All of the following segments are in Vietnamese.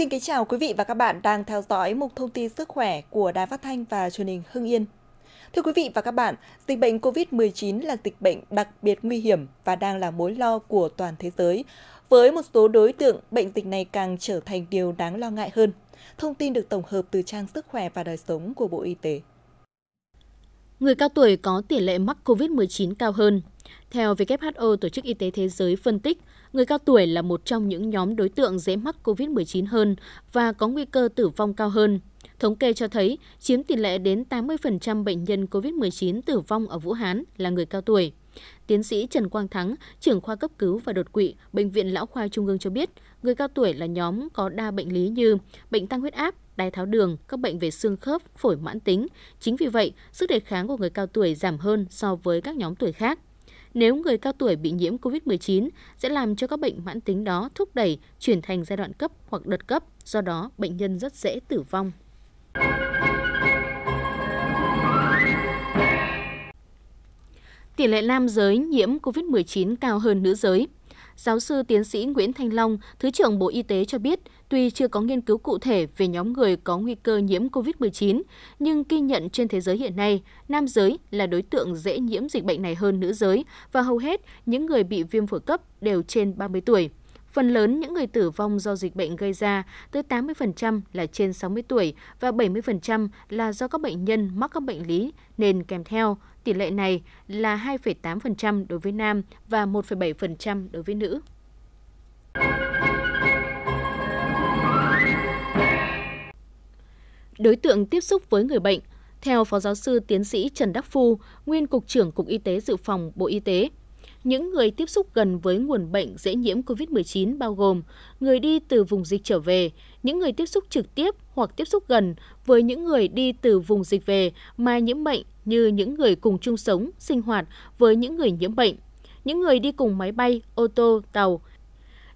Xin kính chào quý vị và các bạn đang theo dõi mục thông tin sức khỏe của Đài Phát thanh và Truyền hình Hưng Yên. Thưa quý vị và các bạn, dịch bệnh COVID-19 là dịch bệnh đặc biệt nguy hiểm và đang là mối lo của toàn thế giới. Với một số đối tượng, bệnh dịch này càng trở thành điều đáng lo ngại hơn. Thông tin được tổng hợp từ trang Sức khỏe và đời sống của Bộ Y tế. Người cao tuổi có tỷ lệ mắc COVID-19 cao hơn, theo WHO, Tổ chức Y tế Thế giới phân tích, người cao tuổi là một trong những nhóm đối tượng dễ mắc COVID-19 hơn và có nguy cơ tử vong cao hơn. Thống kê cho thấy, chiếm tỷ lệ đến 80% bệnh nhân COVID-19 tử vong ở Vũ Hán là người cao tuổi. Tiến sĩ Trần Quang Thắng, trưởng khoa cấp cứu và đột quỵ, Bệnh viện Lão Khoa Trung ương cho biết, người cao tuổi là nhóm có đa bệnh lý như bệnh tăng huyết áp, đái tháo đường, các bệnh về xương khớp, phổi mãn tính. Chính vì vậy, sức đề kháng của người cao tuổi giảm hơn so với các nhóm tuổi khác nếu người cao tuổi bị nhiễm COVID-19 sẽ làm cho các bệnh mãn tính đó thúc đẩy chuyển thành giai đoạn cấp hoặc đợt cấp, do đó bệnh nhân rất dễ tử vong. Tỷ lệ nam giới nhiễm COVID-19 cao hơn nữ giới giáo sư tiến sĩ Nguyễn Thanh Long, Thứ trưởng Bộ Y tế cho biết, tuy chưa có nghiên cứu cụ thể về nhóm người có nguy cơ nhiễm COVID-19, nhưng ghi nhận trên thế giới hiện nay, nam giới là đối tượng dễ nhiễm dịch bệnh này hơn nữ giới và hầu hết những người bị viêm phổi cấp đều trên 30 tuổi. Phần lớn những người tử vong do dịch bệnh gây ra, tới 80% là trên 60 tuổi và 70% là do các bệnh nhân mắc các bệnh lý nên kèm theo. Tỷ lệ này là 2,8% đối với nam và 1,7% đối với nữ. Đối tượng tiếp xúc với người bệnh theo Phó Giáo sư Tiến sĩ Trần Đắc Phu, Nguyên Cục trưởng Cục Y tế Dự phòng Bộ Y tế, những người tiếp xúc gần với nguồn bệnh dễ nhiễm COVID-19 bao gồm người đi từ vùng dịch trở về, những người tiếp xúc trực tiếp hoặc tiếp xúc gần với những người đi từ vùng dịch về mà nhiễm bệnh như những người cùng chung sống, sinh hoạt với những người nhiễm bệnh, những người đi cùng máy bay, ô tô, tàu,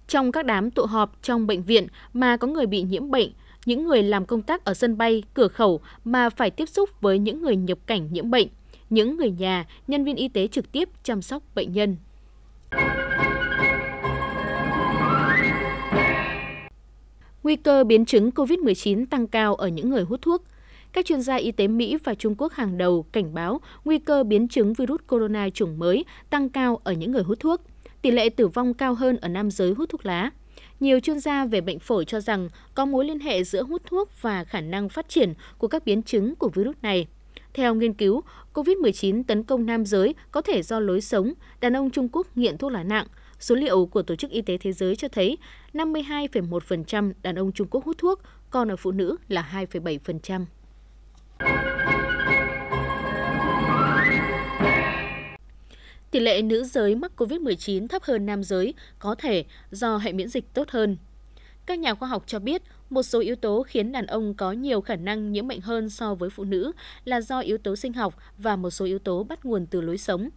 trong các đám tụ họp trong bệnh viện mà có người bị nhiễm bệnh, những người làm công tác ở sân bay, cửa khẩu mà phải tiếp xúc với những người nhập cảnh nhiễm bệnh – những người nhà, nhân viên y tế trực tiếp chăm sóc bệnh nhân. Nguy cơ biến chứng COVID-19 tăng cao ở những người hút thuốc. Các chuyên gia y tế Mỹ và Trung Quốc hàng đầu cảnh báo nguy cơ biến chứng virus corona chủng mới tăng cao ở những người hút thuốc. Tỷ lệ tử vong cao hơn ở nam giới hút thuốc lá. Nhiều chuyên gia về bệnh phổi cho rằng có mối liên hệ giữa hút thuốc và khả năng phát triển của các biến chứng của virus này – theo nghiên cứu, COVID-19 tấn công nam giới có thể do lối sống, đàn ông Trung Quốc nghiện thuốc lá nặng. Số liệu của Tổ chức Y tế Thế giới cho thấy 52,1% đàn ông Trung Quốc hút thuốc, còn ở phụ nữ là 2,7%. Tỷ lệ nữ giới mắc COVID-19 thấp hơn nam giới có thể do hệ miễn dịch tốt hơn. Các nhà khoa học cho biết một số yếu tố khiến đàn ông có nhiều khả năng nhiễm bệnh hơn so với phụ nữ là do yếu tố sinh học và một số yếu tố bắt nguồn từ lối sống.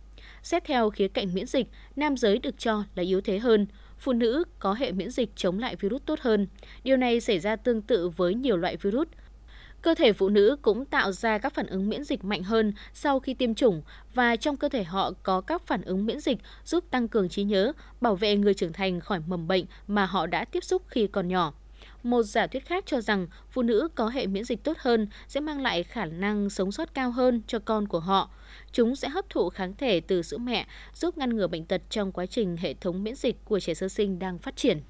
Xét theo khía cạnh miễn dịch, nam giới được cho là yếu thế hơn, phụ nữ có hệ miễn dịch chống lại virus tốt hơn. Điều này xảy ra tương tự với nhiều loại virus. Cơ thể phụ nữ cũng tạo ra các phản ứng miễn dịch mạnh hơn sau khi tiêm chủng và trong cơ thể họ có các phản ứng miễn dịch giúp tăng cường trí nhớ, bảo vệ người trưởng thành khỏi mầm bệnh mà họ đã tiếp xúc khi còn nhỏ. Một giả thuyết khác cho rằng phụ nữ có hệ miễn dịch tốt hơn sẽ mang lại khả năng sống sót cao hơn cho con của họ. Chúng sẽ hấp thụ kháng thể từ sữa mẹ, giúp ngăn ngừa bệnh tật trong quá trình hệ thống miễn dịch của trẻ sơ sinh đang phát triển.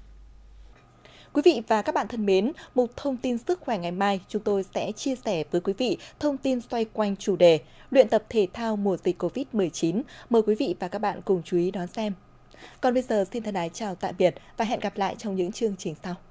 Quý vị và các bạn thân mến, một thông tin sức khỏe ngày mai chúng tôi sẽ chia sẻ với quý vị thông tin xoay quanh chủ đề luyện tập thể thao mùa dịch COVID-19. Mời quý vị và các bạn cùng chú ý đón xem. Còn bây giờ xin thân ái chào tạm biệt và hẹn gặp lại trong những chương trình sau.